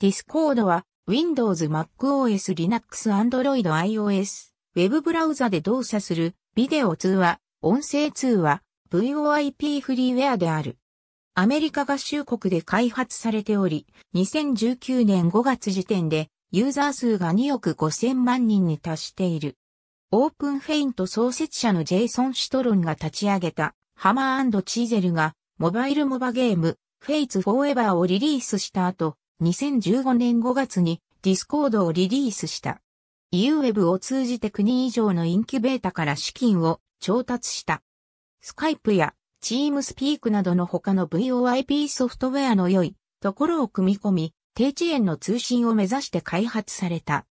ディスコードは Windows、MacOS、Linux、Android、iOS、Web ブラウザで動作するビデオ通話、音声通話、VoIP フリーウェアである。アメリカ合衆国で開発されており、2019年5月時点でユーザー数が2億5000万人に達している。オープンフェイント創設者のジェイソン・シュトロンが立ち上げたハマーチーゼルがモバイルモバゲームフェイツ・フォーエバーをリリースした後、2015年5月にディスコードをリリースした。EUWeb を通じて国以上のインキュベータから資金を調達した。スカイプやチームスピークなどの他の VOIP ソフトウェアの良いところを組み込み、低遅延の通信を目指して開発された。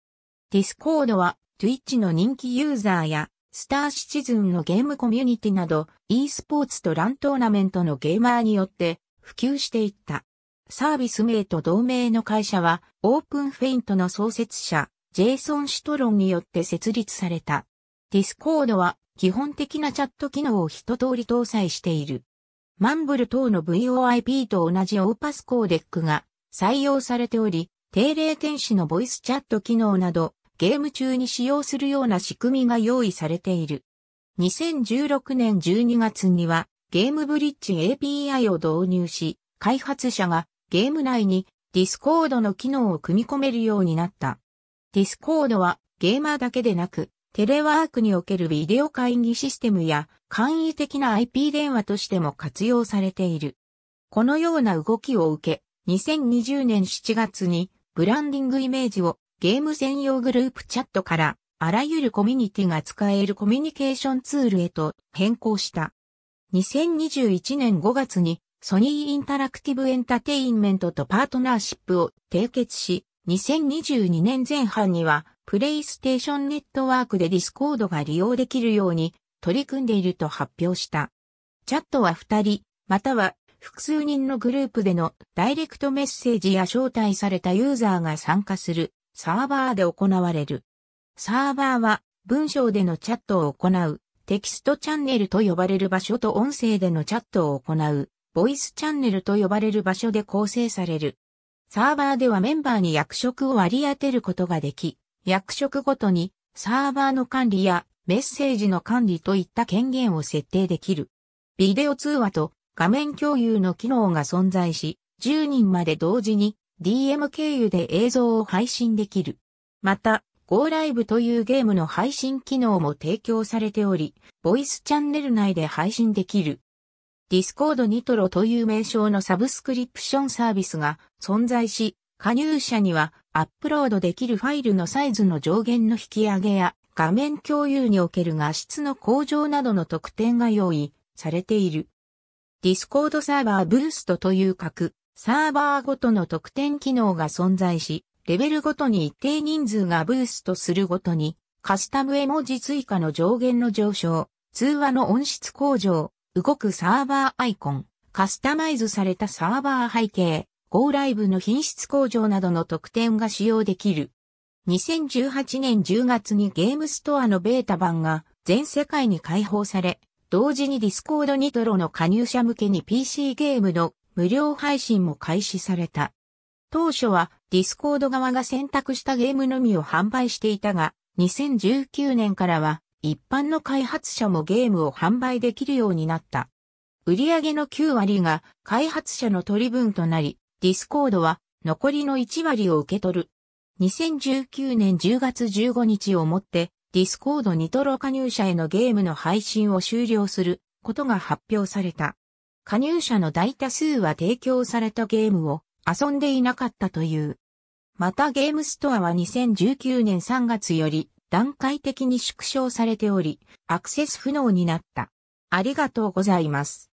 ディスコードは Twitch の人気ユーザーやスターシチズンのゲームコミュニティなど e スポーツとラントーナメントのゲーマーによって普及していった。サービス名と同名の会社は、オープンフェイントの創設者、ジェイソン・シュトロンによって設立された。ディスコードは、基本的なチャット機能を一通り搭載している。マンブル等の VoIP と同じオーパスコーデックが採用されており、定例天使のボイスチャット機能など、ゲーム中に使用するような仕組みが用意されている。2016年12月には、ゲームブリッジ API を導入し、開発者がゲーム内にディスコードの機能を組み込めるようになった。ディスコードはゲーマーだけでなく、テレワークにおけるビデオ会議システムや簡易的な IP 電話としても活用されている。このような動きを受け、2020年7月にブランディングイメージをゲーム専用グループチャットからあらゆるコミュニティが使えるコミュニケーションツールへと変更した。2021年5月にソニーインタラクティブエンタテインメントとパートナーシップを締結し、2022年前半には、プレイステーションネットワークでディスコードが利用できるように取り組んでいると発表した。チャットは2人、または複数人のグループでのダイレクトメッセージや招待されたユーザーが参加するサーバーで行われる。サーバーは文章でのチャットを行うテキストチャンネルと呼ばれる場所と音声でのチャットを行うボイスチャンネルと呼ばれる場所で構成される。サーバーではメンバーに役職を割り当てることができ、役職ごとにサーバーの管理やメッセージの管理といった権限を設定できる。ビデオ通話と画面共有の機能が存在し、10人まで同時に DM 経由で映像を配信できる。また、Go Live というゲームの配信機能も提供されており、ボイスチャンネル内で配信できる。ディスコードニトロという名称のサブスクリプションサービスが存在し、加入者にはアップロードできるファイルのサイズの上限の引き上げや画面共有における画質の向上などの特典が用意されている。ディスコードサーバーブーストという格、サーバーごとの特典機能が存在し、レベルごとに一定人数がブーストするごとにカスタム絵文字追加の上限の上昇、通話の音質向上、動くサーバーアイコン、カスタマイズされたサーバー背景、Go Live の品質向上などの特典が使用できる。2018年10月にゲームストアのベータ版が全世界に開放され、同時にディスコードニトロの加入者向けに PC ゲームの無料配信も開始された。当初はディスコード側が選択したゲームのみを販売していたが、2019年からは一般の開発者もゲームを販売できるようになった。売上の9割が開発者の取り分となり、ディスコードは残りの1割を受け取る。2019年10月15日をもって、ディスコードニトロ加入者へのゲームの配信を終了することが発表された。加入者の大多数は提供されたゲームを遊んでいなかったという。またゲームストアは2019年3月より段階的に縮小されており、アクセス不能になった。ありがとうございます。